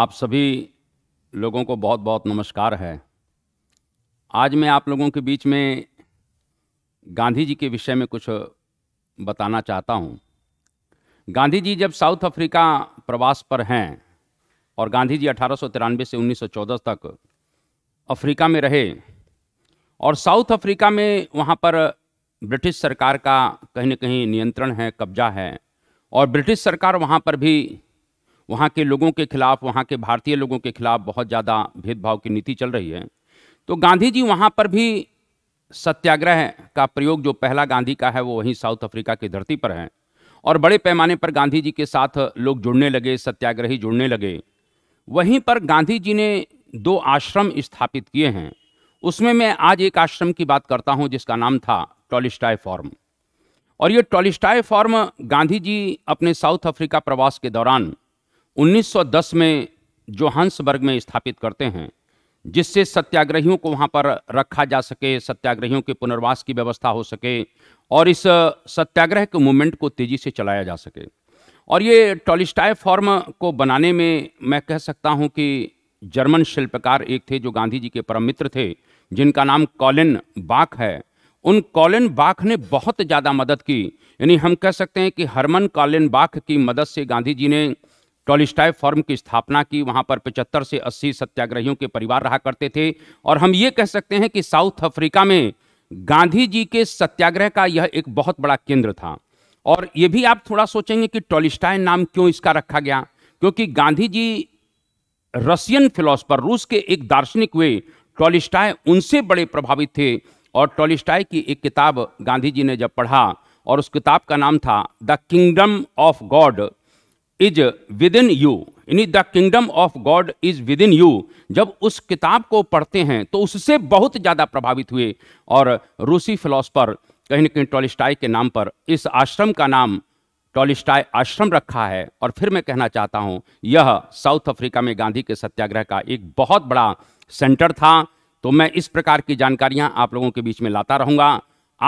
आप सभी लोगों को बहुत बहुत नमस्कार है आज मैं आप लोगों के बीच में गांधी जी के विषय में कुछ बताना चाहता हूँ गांधी जी जब साउथ अफ्रीका प्रवास पर हैं और गांधी जी अठारह से 1914 तक अफ्रीका में रहे और साउथ अफ्रीका में वहाँ पर ब्रिटिश सरकार का कहीं ना कहीं नियंत्रण है कब्जा है और ब्रिटिश सरकार वहाँ पर भी वहाँ के लोगों के खिलाफ वहाँ के भारतीय लोगों के खिलाफ बहुत ज़्यादा भेदभाव की नीति चल रही है तो गांधी जी वहाँ पर भी सत्याग्रह का प्रयोग जो पहला गांधी का है वो वहीं साउथ अफ्रीका की धरती पर है और बड़े पैमाने पर गांधी जी के साथ लोग जुड़ने लगे सत्याग्रही जुड़ने लगे वहीं पर गांधी जी ने दो आश्रम स्थापित किए हैं उसमें मैं आज एक आश्रम की बात करता हूं जिसका नाम था टॉलिस्टाई फॉर्म और ये टॉलिस्टाई फॉर्म गांधी जी अपने साउथ अफ्रीका प्रवास के दौरान 1910 में जो हंसबर्ग में स्थापित करते हैं जिससे सत्याग्रहियों को वहाँ पर रखा जा सके सत्याग्रहियों के पुनर्वास की व्यवस्था हो सके और इस सत्याग्रह के मूवमेंट को तेज़ी से चलाया जा सके और ये टॉलिस्टाई फॉर्म को बनाने में मैं कह सकता हूँ कि जर्मन शिल्पकार एक थे जो गांधी जी के परम मित्र थे जिनका नाम कॉलिन बाख है उन कॉलिन बाख ने बहुत ज़्यादा मदद की यानी हम कह सकते हैं कि हरमन कॉलिन बाख की मदद से गांधी जी ने टॉलिस्टाय फॉर्म की स्थापना की वहाँ पर 75 से 80 सत्याग्रहियों के परिवार रहा करते थे और हम ये कह सकते हैं कि साउथ अफ्रीका में गांधी जी के सत्याग्रह का यह एक बहुत बड़ा केंद्र था और ये भी आप थोड़ा सोचेंगे कि टॉलिस्टाय नाम क्यों इसका रखा गया क्योंकि गांधी जी रशियन फिलोसफर रूस के एक दार्शनिक हुए टॉलिस्टाय उनसे बड़े प्रभावित थे और टॉलिस्टाय की एक किताब गांधी जी ने जब पढ़ा और उस किताब का नाम था the kingdom of God is within you यानी the kingdom of God is within you जब उस किताब को पढ़ते हैं तो उससे बहुत ज़्यादा प्रभावित हुए और रूसी फिलोसफर कहीं ना कहीं टॉलिस्टाई के नाम पर इस आश्रम का नाम टॉलिस्टाई आश्रम रखा है और फिर मैं कहना चाहता हूँ यह साउथ अफ्रीका में गांधी के सत्याग्रह का एक बहुत बड़ा सेंटर था तो मैं इस प्रकार की जानकारियाँ आप लोगों के बीच में लाता रहूँगा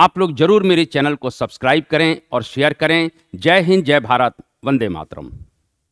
आप लोग जरूर मेरे चैनल को सब्सक्राइब करें और शेयर करें जय हिंद जय भारत वंदे मातरम